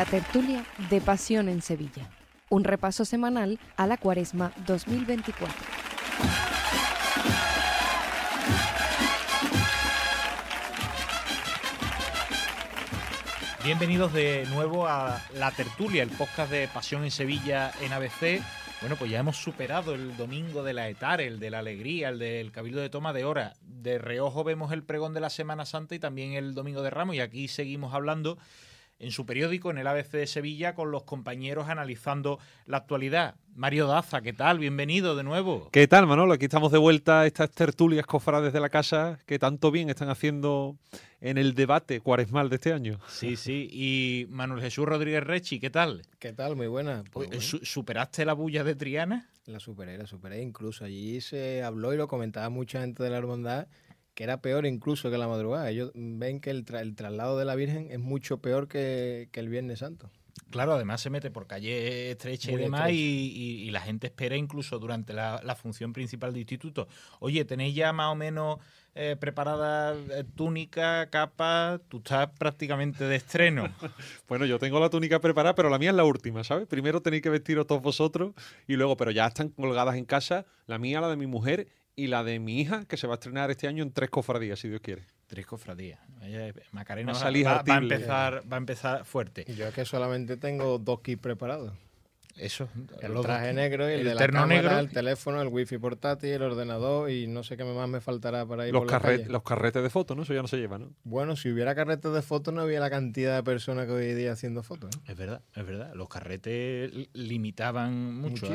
la tertulia de Pasión en Sevilla, un repaso semanal a la Cuaresma 2024. Bienvenidos de nuevo a La Tertulia, el podcast de Pasión en Sevilla en ABC. Bueno, pues ya hemos superado el domingo de la etar, el de la alegría, el del cabildo de toma de hora. De reojo vemos el pregón de la Semana Santa y también el domingo de Ramos y aquí seguimos hablando en su periódico, en el ABC de Sevilla, con los compañeros analizando la actualidad. Mario Daza, ¿qué tal? Bienvenido de nuevo. ¿Qué tal, Manolo? Aquí estamos de vuelta estas tertulias cofrades de la casa que tanto bien están haciendo en el debate cuaresmal de este año. Sí, sí. Y Manuel Jesús Rodríguez Rechi, ¿qué tal? ¿Qué tal? Muy buena. Pues ¿Superaste la bulla de Triana? La superé, la superé. Incluso allí se habló y lo comentaba mucha gente de la hermandad que era peor incluso que la madrugada. Ellos ven que el, traslado de la Virgen es mucho peor que, el Viernes Santo. Claro, además se mete por calle estrecha y demás y, la gente espera incluso durante la, función principal del instituto. Oye, ¿tenéis ya más o menos eh, preparada eh, túnica, capa, tú estás prácticamente de estreno. bueno, yo tengo la túnica preparada, pero la mía es la última, ¿sabes? Primero tenéis que vestiros todos vosotros y luego, pero ya están colgadas en casa, la mía, la de mi mujer y la de mi hija, que se va a estrenar este año en tres cofradías, si Dios quiere. Tres cofradías. Macarena va, a empezar, va a empezar fuerte. Y yo es que solamente tengo dos kits preparados. Eso, el traje negro y el, de la el teléfono, el wifi portátil, el ordenador y no sé qué más me faltará para ir los Los carretes de fotos, ¿no? Eso ya no se lleva, ¿no? Bueno, si hubiera carretes de fotos no había la cantidad de personas que hoy día haciendo fotos. ¿eh? Es verdad, es verdad. Los carretes limitaban mucho.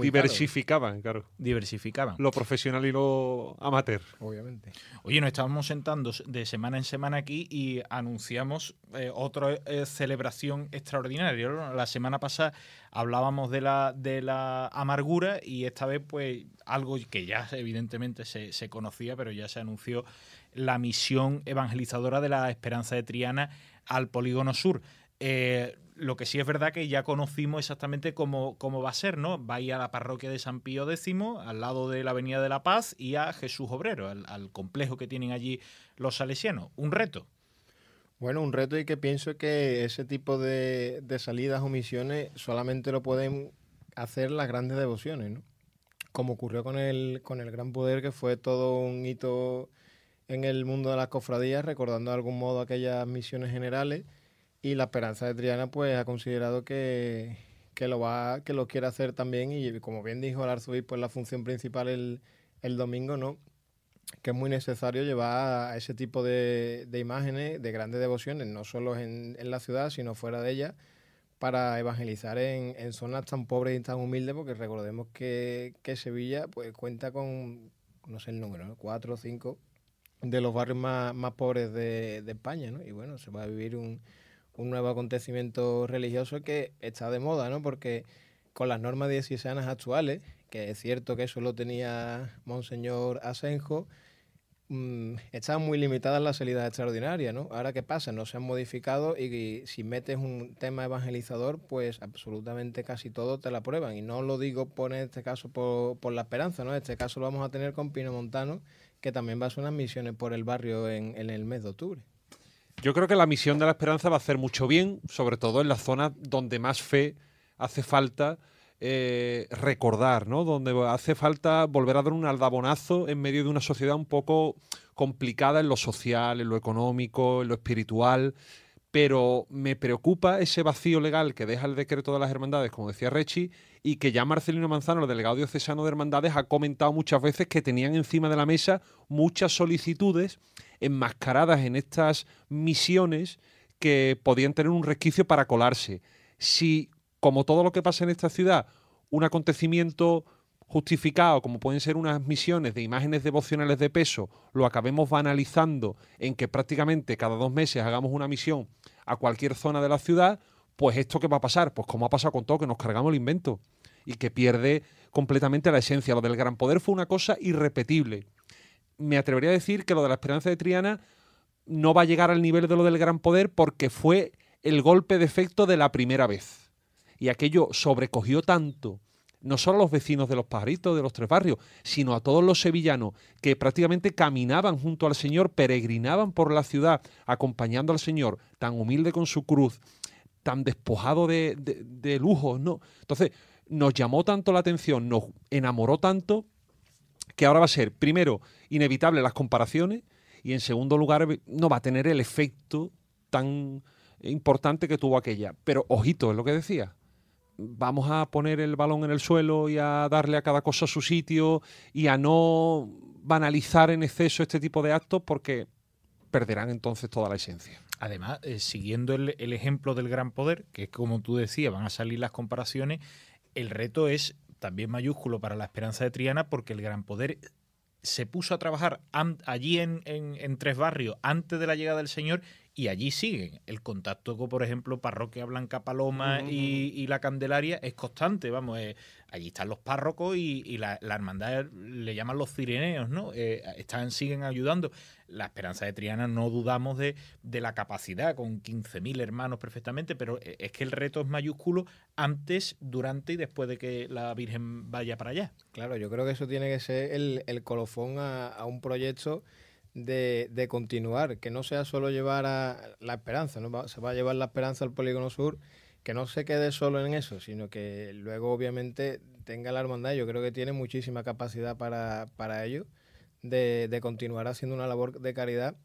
diversificaban, claro. Diversificaban. Lo profesional y lo amateur. Obviamente. Oye, nos estábamos sentando de semana en semana aquí y anunciamos eh, otra eh, celebración extraordinaria. La semana pasada hablamos hablábamos de la, de la amargura y esta vez pues algo que ya evidentemente se, conocía, pero ya se anunció la misión evangelizadora de la Esperanza de Triana al Polígono Sur. Eh, lo que sí es verdad que ya conocimos exactamente cómo, va a ser, ¿no? Va a ir a la parroquia de San Pío X, al lado de la Avenida de la Paz, y a Jesús Obrero, al complejo que tienen allí los salesianos. Un reto. Bueno, un reto y que pienso que ese tipo de, salidas o misiones solamente lo pueden hacer las grandes devociones, ¿no? Como ocurrió con el, con el Gran Poder, que fue todo un hito en el mundo de las cofradías, recordando de algún modo aquellas misiones generales. Y la Esperanza de Triana, pues, ha considerado que, lo va, que lo quiere hacer también. Y como bien dijo el arzobispo la función principal el, el domingo, ¿no? que es muy necesario llevar a ese tipo de, de imágenes, de grandes devociones, no solo en, la ciudad, sino fuera de ella, para evangelizar en, en zonas tan pobres y tan humildes, porque recordemos que, Sevilla pues, cuenta con, no sé el número, cuatro o cinco de los barrios más, pobres de, de España, ¿no? Y bueno, se va a vivir un, un nuevo acontecimiento religioso que está de moda, ¿no? Porque con las normas diocesanas actuales, que es cierto que eso lo tenía Monseñor Asenjo, mm, estaban muy limitadas las salidas extraordinarias, ¿no? Ahora, ¿qué pasa? No se han modificado y, si metes un tema evangelizador, pues absolutamente casi todo te la prueban. Y no lo digo por, en este caso por, la esperanza, ¿no? En este caso lo vamos a tener con Pino Montano, que también va a hacer unas misiones por el barrio en, en el mes de octubre. Yo creo que la misión de la esperanza va a hacer mucho bien, sobre todo en las zonas donde más fe hace falta eh, recordar, ¿no? Donde hace falta volver a dar un aldabonazo en medio de una sociedad un poco complicada en lo social, en lo económico, en lo espiritual. Pero me preocupa ese vacío legal que deja el decreto de las hermandades, como decía Rechi, y que ya Marcelino Manzano, el delegado diocesano de hermandades, ha comentado muchas veces que tenían encima de la mesa muchas solicitudes enmascaradas en estas misiones que podían tener un resquicio para colarse. Si como todo lo que pasa en esta ciudad, un acontecimiento justificado, como pueden ser unas misiones de imágenes devocionales de peso, lo acabemos banalizando en que prácticamente cada dos meses hagamos una misión a cualquier zona de la ciudad, pues esto qué va a pasar, pues como ha pasado con todo, que nos cargamos el invento y que pierde completamente la esencia. Lo del gran poder fue una cosa irrepetible. Me atrevería a decir que lo de la esperanza de Triana no va a llegar al nivel de lo del gran poder porque fue el golpe de efecto de la primera vez y aquello sobrecogió tanto no solo a los vecinos de los pajaritos, de los tres barrios, sino a todos los sevillanos que prácticamente caminaban junto al Señor, peregrinaban por la ciudad acompañando al Señor, tan humilde con su cruz, tan despojado de, de, lujos, ¿no? Entonces, nos llamó tanto la atención, nos enamoró tanto, que ahora va a ser, primero, inevitable las comparaciones, y en segundo lugar, no va a tener el efecto tan importante que tuvo aquella. Pero ojito, es lo que decía vamos a poner el balón en el suelo y a darle a cada cosa su sitio y a no banalizar en exceso este tipo de actos porque perderán entonces toda la esencia. Además, eh, siguiendo el, ejemplo del gran poder, que es como tú decías, van a salir las comparaciones, el reto es también mayúsculo para la esperanza de Triana porque el gran poder se puso a trabajar allí en, Tres Barrios antes de la llegada del Señor y allí siguen. El contacto con, por ejemplo, Parroquia Blanca Paloma y, La Candelaria es constante, vamos, eh, allí están los párrocos y, la, hermandad le llaman los cireneos, ¿no? Eh, están, siguen ayudando. La Esperanza de Triana no dudamos de, de la capacidad, con 15.000 hermanos perfectamente, pero e, es que el reto es mayúsculo antes, durante y después de que la Virgen vaya para allá. Claro, yo creo que eso tiene que ser el, colofón a, a un proyecto de, continuar, que no sea solo llevar a la esperanza, ¿no? se va a llevar la esperanza al polígono sur, que no se quede solo en eso, sino que luego obviamente tenga la hermandad, yo creo que tiene muchísima capacidad para, ello, de, continuar haciendo una labor de caridad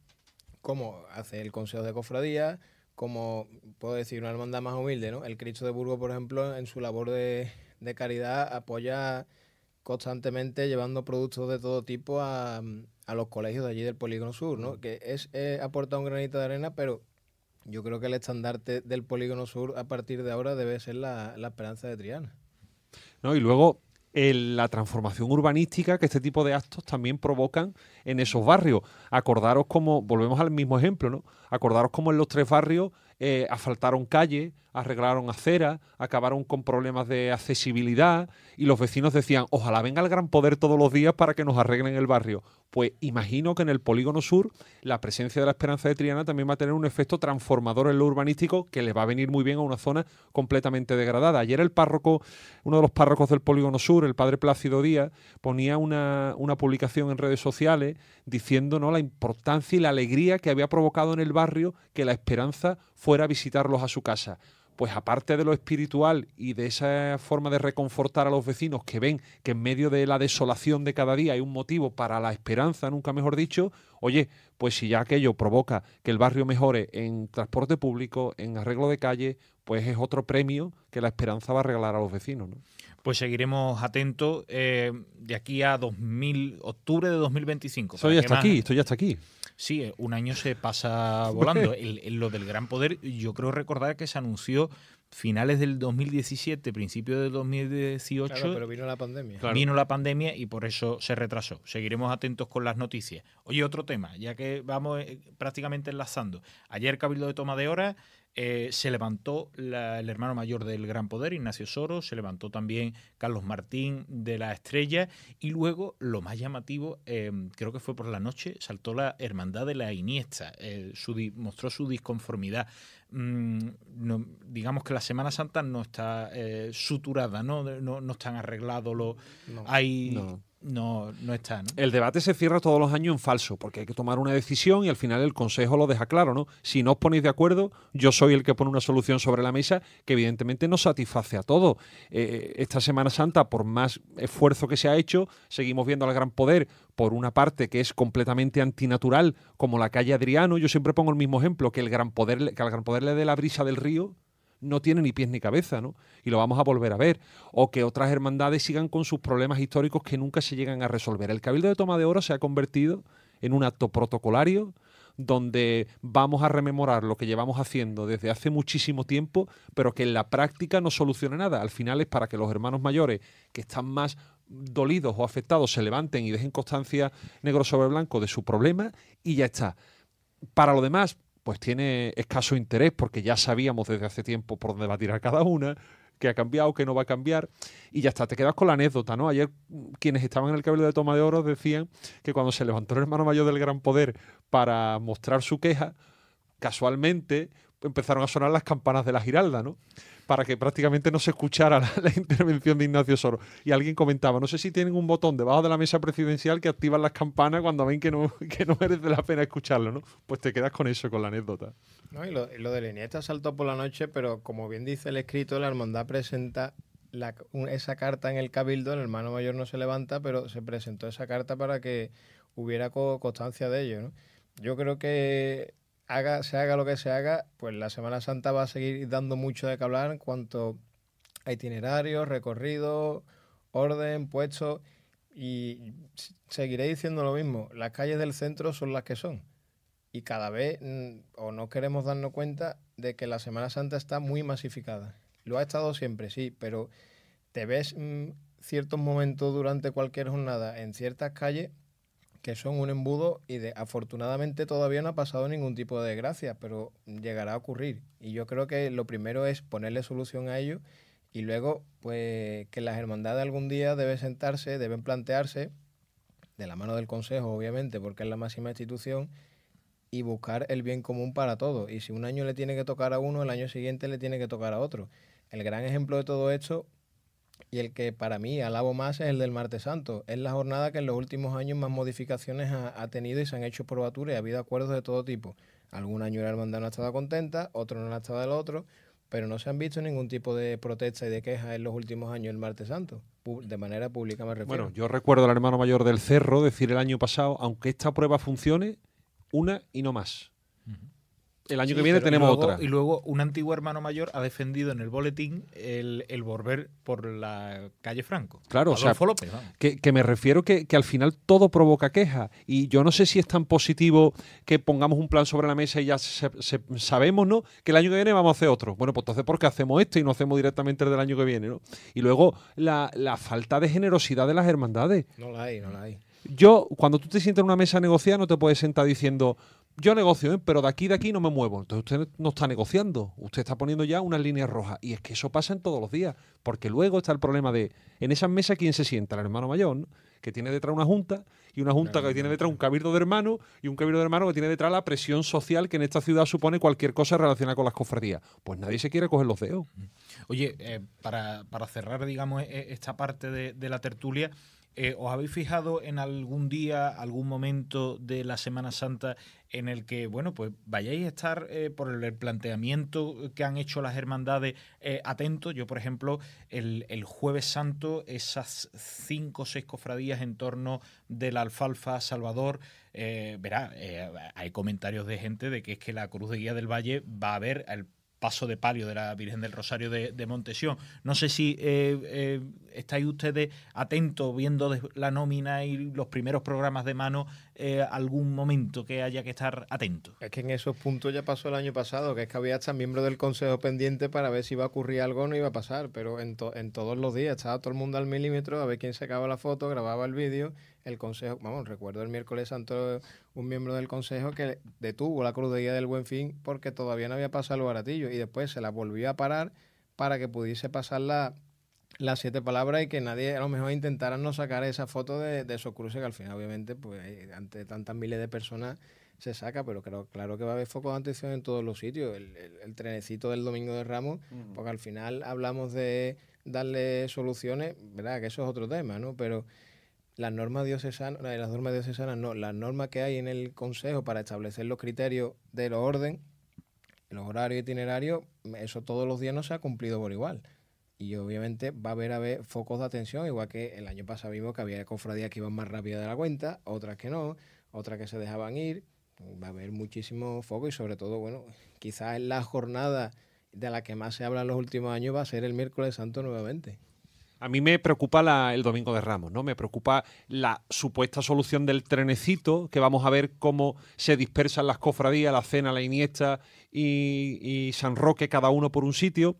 como hace el Consejo de Cofradía, como puedo decir, una hermandad más humilde, ¿no? El Cristo de Burgo, por ejemplo, en su labor de, de caridad apoya constantemente llevando productos de todo tipo a, a los colegios de allí del Polígono Sur, ¿no? Que es eh, aportar un granito de arena, pero yo creo que el estandarte del Polígono Sur a partir de ahora debe ser la, esperanza de Triana. No, y luego la transformación urbanística que este tipo de actos también provocan en esos barrios. Acordaros como, volvemos al mismo ejemplo, ¿no? Acordaros cómo en los tres barrios eh, asfaltaron calles, arreglaron aceras, acabaron con problemas de accesibilidad y los vecinos decían, ojalá venga el gran poder todos los días para que nos arreglen el barrio. Pues imagino que en el polígono sur la presencia de la Esperanza de Triana también va a tener un efecto transformador en lo urbanístico que le va a venir muy bien a una zona completamente degradada. Ayer el párroco, uno de los párrocos del polígono sur, el padre Plácido Díaz, ponía una, una publicación en redes sociales diciendo ¿no? la importancia y la alegría que había provocado en el barrio que la Esperanza fuera a visitarlos a su casa. Pues aparte de lo espiritual y de esa forma de reconfortar a los vecinos que ven que en medio de la desolación de cada día hay un motivo para la esperanza, nunca mejor dicho, oye, pues si ya aquello provoca que el barrio mejore en transporte público, en arreglo de calle, pues es otro premio que la esperanza va a regalar a los vecinos. Pues seguiremos atentos eh, de aquí a 2000, octubre de 2025. Estoy hasta aquí, estoy hasta aquí. Sí, eh, un año se pasa volando. lo del gran poder, yo creo recordar que se anunció finales del 2017, principios del 2018. pero vino la pandemia. Vino la pandemia y por eso se retrasó. Seguiremos atentos con las noticias. Oye, otro tema, ya que vamos eh, prácticamente enlazando. Ayer Cabildo de Toma de Hora eh, se levantó el hermano mayor del Gran Poder, Ignacio Soro. se levantó también Carlos Martín de la Estrella y luego, lo más llamativo, em, creo que fue por la noche, saltó la Hermandad de la Iniesta, eh, mostró su disconformidad. Mm, digamos que la Semana Santa no está eh, suturada, ¿no? No, están arreglados los... hay no, no está. El debate se cierra todos los años en falso, porque hay que tomar una decisión y al final el Consejo lo deja claro, ¿no? Si no os ponéis de acuerdo, yo soy el que pone una solución sobre la mesa que evidentemente no satisface a todos. Eh, esta Semana Santa, por más esfuerzo que se ha hecho, seguimos viendo al gran poder por una parte que es completamente antinatural, como la calle Adriano. Yo siempre pongo el mismo ejemplo, que, el gran poder, que al gran poder le dé la brisa del río no tiene ni pies ni cabeza, ¿no? Y lo vamos a volver a ver. O que otras hermandades sigan con sus problemas históricos que nunca se llegan a resolver. El Cabildo de Toma de Oro se ha convertido en un acto protocolario donde vamos a rememorar lo que llevamos haciendo desde hace muchísimo tiempo, pero que en la práctica no soluciona nada. Al final es para que los hermanos mayores que están más dolidos o afectados se levanten y dejen constancia negro sobre blanco de su problema y ya está. Para lo demás, pues tiene escaso interés porque ya sabíamos desde hace tiempo por dónde va a tirar cada una, que ha cambiado, que no va a cambiar, y ya está, te quedas con la anécdota, ¿no? Ayer mm, quienes estaban en el cable de Toma de Oro decían que cuando se levantó el hermano mayor del Gran Poder para mostrar su queja, casualmente empezaron a sonar las campanas de la Giralda, ¿no? para que prácticamente no se escuchara la, intervención de Ignacio Soro. Y alguien comentaba, no sé si tienen un botón debajo de la mesa presidencial que activan las campanas cuando ven que no, merece la pena escucharlo, ¿no? Pues te quedas con eso, con la anécdota. y lo, de la Iniesta saltó por la noche, pero como bien dice el escrito, la hermandad presenta esa carta en el cabildo, el hermano mayor no se levanta, pero se presentó esa carta para que hubiera constancia de ello, ¿no? Yo creo que haga, se haga lo que se haga, pues la Semana Santa va a seguir dando mucho de que hablar en cuanto a itinerarios, recorridos, orden, puesto Y seguiré diciendo lo mismo, las calles del centro son las que son. Y cada vez mm, o no queremos darnos cuenta de que la Semana Santa está muy masificada. Lo ha estado siempre, sí, pero te ves mm, ciertos momentos durante cualquier jornada en ciertas calles que son un embudo y de, afortunadamente todavía no ha pasado ningún tipo de desgracia, pero llegará a ocurrir. Y yo creo que lo primero es ponerle solución a ello y luego pues que las hermandades algún día deben sentarse, deben plantearse, de la mano del Consejo obviamente, porque es la máxima institución, y buscar el bien común para todos. Y si un año le tiene que tocar a uno, el año siguiente le tiene que tocar a otro. El gran ejemplo de todo esto y el que para mí alabo más es el del Martes Santo. Es la jornada que en los últimos años más modificaciones ha, tenido y se han hecho probaturas y ha habido acuerdos de todo tipo. Algún año la hermandad no ha estado contenta, otro no ha estado del otro, pero no se han visto ningún tipo de protesta y de queja en los últimos años del Martes Santo. De manera pública me refiero. Bueno, yo recuerdo al hermano mayor del Cerro decir el año pasado, aunque esta prueba funcione, una y no más. El año que viene tenemos otra. Y luego un antiguo hermano mayor ha defendido en el boletín el, volver por la calle Franco. Claro, o sea, que, me refiero que, al final todo provoca queja Y yo no sé si es tan positivo que pongamos un plan sobre la mesa y ya sabemos, ¿no? Que el año que viene vamos a hacer otro. Bueno, pues entonces, ¿por qué hacemos esto y no hacemos directamente el del año que viene, ¿no? Y luego la, falta de generosidad de las hermandades. No la hay, no la hay. Yo, cuando tú te sientas en una mesa a no te puedes sentar diciendo, yo negocio, ¿eh? pero de aquí, de aquí no me muevo. Entonces usted no está negociando, usted está poniendo ya una línea roja. Y es que eso pasa en todos los días, porque luego está el problema de, en esas mesas, ¿quién se sienta? El hermano mayor, que tiene detrás una junta, y una junta que tiene detrás un cabildo de hermano y un cabildo de hermano que tiene detrás la presión social que en esta ciudad supone cualquier cosa relacionada con las cofradías. Pues nadie se quiere coger los dedos. Oye, eh, para, cerrar, digamos, e, e, esta parte de la tertulia, eh, ¿os habéis fijado en algún día, algún momento de la Semana Santa en el que, bueno, pues vayáis a estar eh, por el planteamiento que han hecho las hermandades eh, atentos? Yo, por ejemplo, el, jueves santo, esas cinco o seis cofradías en torno de la alfalfa Salvador, verá, hay comentarios de gente de que es que la Cruz de Guía del Valle va a ver el paso de palio de la Virgen del Rosario de, Montesión. No sé si eh, eh estáis ustedes atentos viendo la nómina y los primeros programas de mano eh, algún momento que haya que estar atento. Es que en esos puntos ya pasó el año pasado, que es que había hasta miembro del Consejo pendiente para ver si iba a ocurrir algo o no iba a pasar, pero en, en todos los días estaba todo el mundo al milímetro a ver quién sacaba la foto, grababa el vídeo el Consejo, vamos, recuerdo el miércoles santo un miembro del Consejo que detuvo la cruz del Buen Fin porque todavía no había pasado el baratillo y después se la volvió a parar para que pudiese pasar la, las siete palabras y que nadie a lo mejor intentara no sacar esa foto de, esos cruces que al final obviamente pues eh, ante tantas miles de personas se saca, pero claro que va a haber foco de atención en todos los sitios. El, trenecito del Domingo de Ramos, porque al final hablamos de darle soluciones, ¿verdad? Que eso es otro tema, ¿no? Pero las normas diocesanas, las normas diocesanas no, las normas que hay en el Consejo para establecer los criterios de orden, los horarios itinerarios, eso todos los días no se ha cumplido por igual. Y obviamente va a haber, a ver focos de atención, igual que el año pasado vimos que había cofradías que iban más rápido de la cuenta, otras que no, otras que se dejaban ir. Va a haber muchísimo foco y sobre todo, bueno, quizás la jornada de la que más se habla en los últimos años va a ser el miércoles santo nuevamente. A mí me preocupa la, el domingo de Ramos, ¿no? Me preocupa la supuesta solución del trenecito, que vamos a ver cómo se dispersan las cofradías, la cena, la Iniesta y, San Roque, cada uno por un sitio.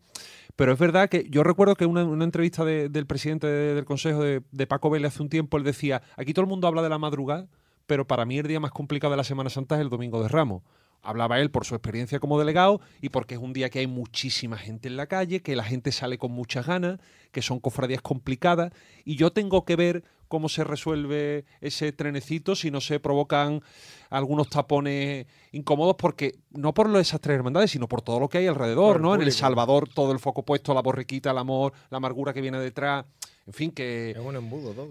Pero es verdad que yo recuerdo que una, una entrevista del presidente del Consejo de, de Paco Vélez hace un tiempo, él decía, aquí todo el mundo habla de la madrugada, pero para mí el día más complicado de la Semana Santa es el domingo de Ramos, Hablaba él por su experiencia como delegado y porque es un día que hay muchísima gente en la calle, que la gente sale con muchas ganas, que son cofradías complicadas y yo tengo que ver cómo se resuelve ese trenecito si no se provocan algunos tapones incómodos, porque no por esas tres hermandades, sino por todo lo que hay alrededor, ¿no? En El Salvador, todo el foco puesto, la borriquita, el amor, la amargura que viene detrás, en fin, que.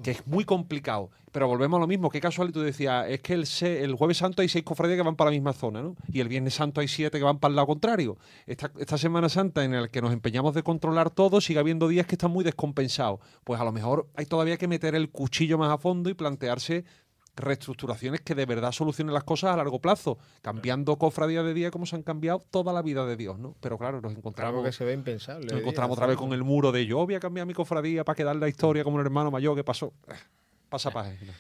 Es muy complicado. Pero volvemos a lo mismo. Qué casual, tú decías, es que el, Jueves Santo hay seis cofradías que van para la misma zona, ¿no? Y el Viernes Santo hay siete que van para el lado contrario. Esta, esta Semana Santa en la que nos empeñamos de controlar todo, sigue habiendo días que están muy descompensados. Pues a lo mejor hay todavía que meter el cuchillo más a fondo y plantearse reestructuraciones que de verdad solucionen las cosas a largo plazo, cambiando cofradía de día como se han cambiado toda la vida de Dios, ¿no? Pero claro, nos encontramos... que se ve impensable. Nos encontramos otra vez con el muro de yo voy a cambiar mi cofradía para quedar la historia como un hermano mayor que pasó. Pasa página.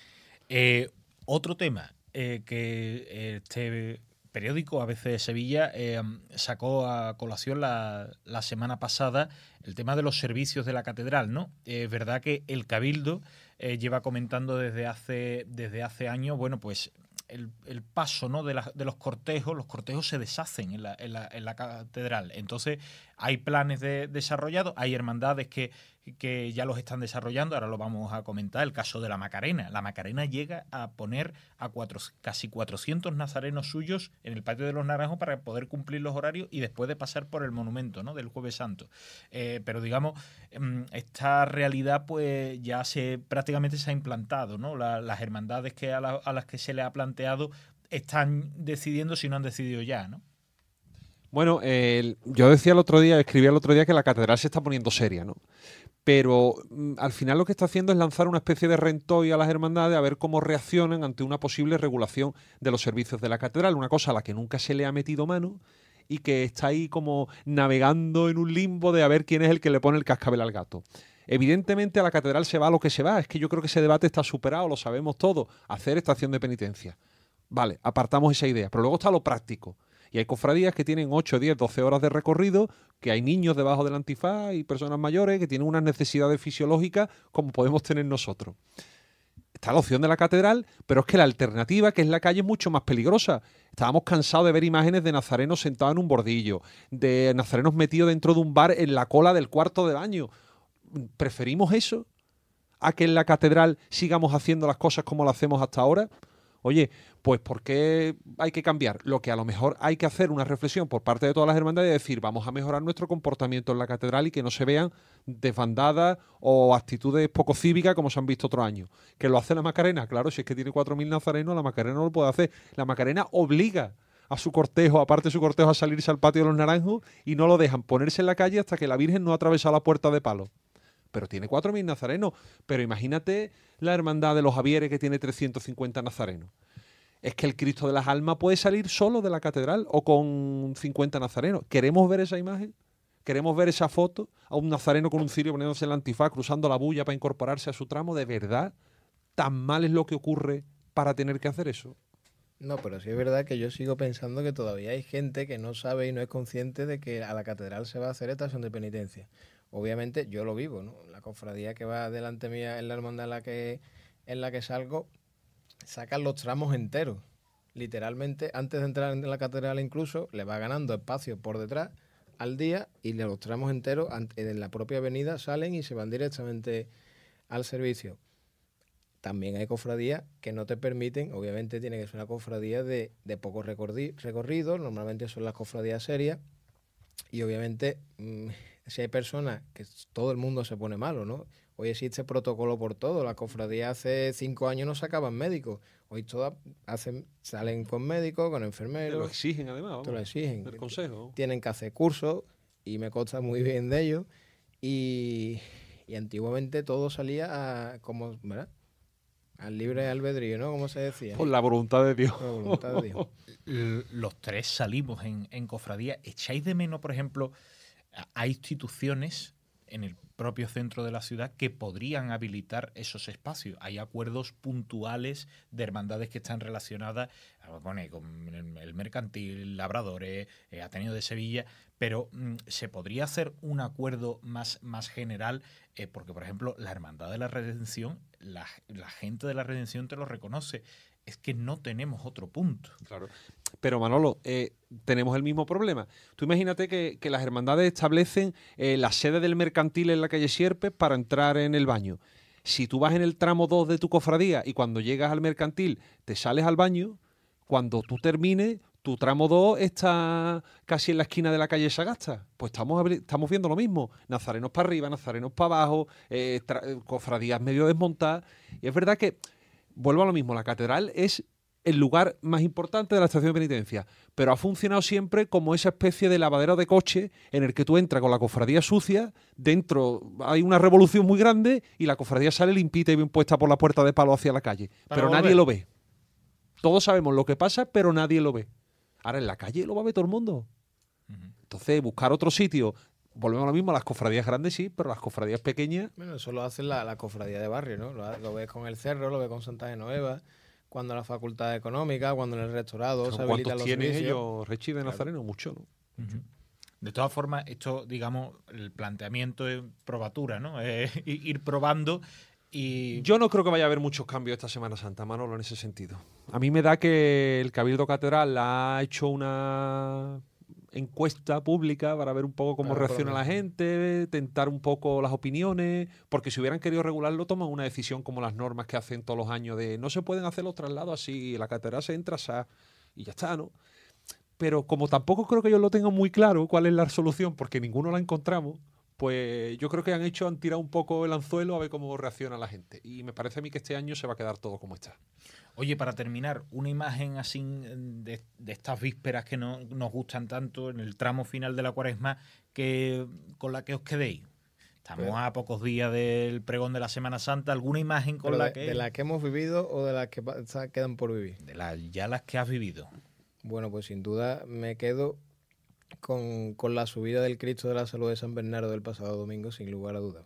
Eh, otro tema eh, que eh, este periódico ABC de Sevilla eh, sacó a colación la, semana pasada el tema de los servicios de la catedral, ¿no? Eh, es verdad que el Cabildo eh, lleva comentando desde hace, desde hace años, bueno, pues el, paso ¿no? de, los cortejos, los cortejos se deshacen en la, catedral. Entonces, hay planes de, desarrollados, hay hermandades que, que ya los están desarrollando, ahora lo vamos a comentar, el caso de la Macarena. La Macarena llega a poner a casi 400 nazarenos suyos en el patio de los Naranjos para poder cumplir los horarios y después de pasar por el monumento ¿no? del Jueves Santo. Eh, pero digamos, em, esta realidad pues ya se prácticamente se ha implantado, ¿no? las hermandades que a, a las que se le ha planteado están decidiendo si no han decidido ya, ¿no? Bueno, yo decía el otro día, escribí el otro día que la catedral se está poniendo seria, ¿no? Pero mm, al final lo que está haciendo es lanzar una especie de rentoy a las hermandades a ver cómo reaccionan ante una posible regulación de los servicios de la catedral, una cosa a la que nunca se le ha metido mano y que está ahí como navegando en un limbo de a ver quién es el que le pone el cascabel al gato. Evidentemente a la catedral se va lo que se va, es que yo creo que ese debate está superado, lo sabemos todos, hacer esta acción de penitencia. Vale, apartamos esa idea, pero luego está lo práctico y hay cofradías que tienen 8, 10, 12 horas de recorrido, que hay niños debajo del antifaz y personas mayores que tienen unas necesidades fisiológicas como podemos tener nosotros. Está la opción de la catedral, pero es que la alternativa, que es la calle, es mucho más peligrosa. Estábamos cansados de ver imágenes de nazarenos sentados en un bordillo, de nazarenos metidos dentro de un bar en la cola del cuarto de baño. ¿Preferimos eso a que en la catedral sigamos haciendo las cosas como lo hacemos hasta ahora? Oye, pues ¿por qué hay que cambiar? Lo que a lo mejor hay que hacer una reflexión por parte de todas las hermandades es decir, vamos a mejorar nuestro comportamiento en la catedral y que no se vean desbandadas o actitudes poco cívicas como se han visto otro año. Que lo hace la Macarena, claro, si es que tiene 4.000 nazarenos, la Macarena no lo puede hacer. La Macarena obliga a su cortejo, aparte de su cortejo, a salirse al patio de los naranjos y no lo dejan ponerse en la calle hasta que la Virgen no atravesa la puerta de palo pero tiene 4.000 nazarenos. Pero imagínate la hermandad de los Javieres que tiene 350 nazarenos. Es que el Cristo de las Almas puede salir solo de la catedral o con 50 nazarenos. ¿Queremos ver esa imagen? ¿Queremos ver esa foto? A un nazareno con un cirio poniéndose el antifaz, cruzando la bulla para incorporarse a su tramo. ¿De verdad tan mal es lo que ocurre para tener que hacer eso? No, pero sí es verdad que yo sigo pensando que todavía hay gente que no sabe y no es consciente de que a la catedral se va a hacer estación de penitencia obviamente yo lo vivo, La cofradía que va delante mía en la hermandad en la que, en la que salgo, sacan los tramos enteros. Literalmente, antes de entrar en la catedral incluso, le va ganando espacio por detrás al día y los tramos enteros en la propia avenida salen y se van directamente al servicio. También hay cofradías que no te permiten, obviamente tiene que ser una cofradía de, de poco recorrido, normalmente son las cofradías serias y obviamente mm, si hay personas que todo el mundo se pone malo, ¿no? Hoy existe protocolo por todo. La cofradía hace cinco años no sacaban médicos. Hoy todas hacen, salen con médicos, con enfermeros. Te lo exigen además. te lo exigen. El consejo. Tienen que hacer cursos y me consta muy bien de ellos. Y, antiguamente todo salía como, ¿verdad? Al libre albedrío, ¿no? Como se decía. Por la voluntad de Dios. Por la voluntad de Dios. Los tres salimos en, en cofradía. ¿Echáis de menos, por ejemplo, hay instituciones en el propio centro de la ciudad que podrían habilitar esos espacios. Hay acuerdos puntuales de hermandades que están relacionadas con el mercantil, labradores, eh, Ateneo de Sevilla, pero mm, se podría hacer un acuerdo más, más general, eh, porque por ejemplo la Hermandad de la Redención, la, la gente de la Redención te lo reconoce es que no tenemos otro punto. Claro. Pero Manolo, eh, tenemos el mismo problema. Tú imagínate que, las hermandades establecen eh, la sede del mercantil en la calle Sierpes para entrar en el baño. Si tú vas en el tramo 2 de tu cofradía y cuando llegas al mercantil te sales al baño, cuando tú termines, tu tramo 2 está casi en la esquina de la calle Sagasta. Pues estamos, estamos viendo lo mismo. Nazarenos para arriba, nazarenos para abajo, eh, cofradías medio desmontadas. Y es verdad que vuelvo a lo mismo, la catedral es el lugar más importante de la estación de penitencia, pero ha funcionado siempre como esa especie de lavadero de coche en el que tú entras con la cofradía sucia, dentro hay una revolución muy grande y la cofradía sale limpita y bien puesta por la puerta de palo hacia la calle, pero, nadie lo ve. Todos sabemos lo que pasa, pero nadie lo ve. Ahora en la calle lo va a ver todo el mundo. Entonces, buscar otro sitio volvemos a lo mismo, las cofradías grandes sí, pero las cofradías pequeñas. Bueno, eso lo hace la, cofradía de barrio, ¿no? Lo, ves con el cerro, lo ves con Santa Genoveva, cuando la facultad económica, cuando en el restaurado se habilitan los tienen ellos, Rechi de Nazareno? Mucho, ¿no? De todas formas, esto, digamos, el planteamiento es probatura, ¿no? Es ir probando y... Yo no creo que vaya a haber muchos cambios esta Semana Santa, Manolo, en ese sentido. A mí me da que el Cabildo Catedral ha hecho una encuesta pública para ver un poco cómo reacciona la gente, tentar un poco las opiniones, porque si hubieran querido regularlo, toman una decisión como las normas que hacen todos los años de no se pueden hacer los traslados así, la catedral se entra y ya está, ¿no? Pero como tampoco creo que yo lo tengo muy claro cuál es la solución, porque ninguno la encontramos, pues yo creo que han hecho, han tirado un poco el anzuelo a ver cómo reacciona la gente. Y me parece a mí que este año se va a quedar todo como está. Oye, para terminar, una imagen así mm, de, estas vísperas que no, nos gustan tanto en el tramo final de la cuaresma, que, con la que os quedéis. Estamos pues a pocos días del pregón de la Semana Santa. ¿Alguna imagen con la que.? ¿De las que hemos vivido o de las que quedan por vivir? De las ya las que has vivido. Bueno, pues sin duda me quedo con, con, la subida del Cristo de la Salud de San Bernardo del pasado domingo, sin lugar a dudas.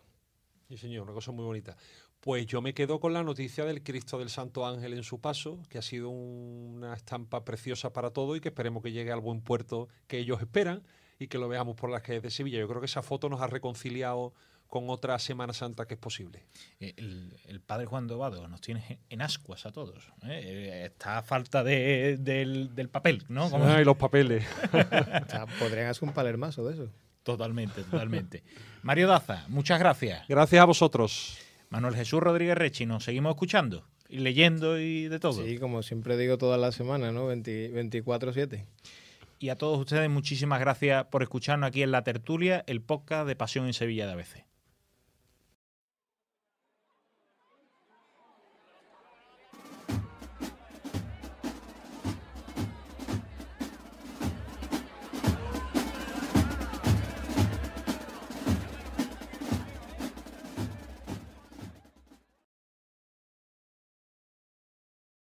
Sí, señor, una cosa muy bonita. Pues yo me quedo con la noticia del Cristo del Santo Ángel en su paso, que ha sido una estampa preciosa para todo y que esperemos que llegue al buen puerto que ellos esperan y que lo veamos por las calles de Sevilla. Yo creo que esa foto nos ha reconciliado con otra Semana Santa que es posible. Eh, el, padre Juan Dobado nos tiene en ascuas a todos. ¿eh? Eh, está a falta de, del, papel, ¿no? Como... Ay, los papeles. Podrían hacer un palermazo de eso. Totalmente, totalmente. Mario Daza, muchas gracias. Gracias a vosotros. Manuel Jesús Rodríguez Rechi, nos seguimos escuchando y leyendo y de todo. Sí, como siempre digo toda la semana, ¿no? 24-7. Y a todos ustedes, muchísimas gracias por escucharnos aquí en La Tertulia, el podcast de Pasión en Sevilla de ABC.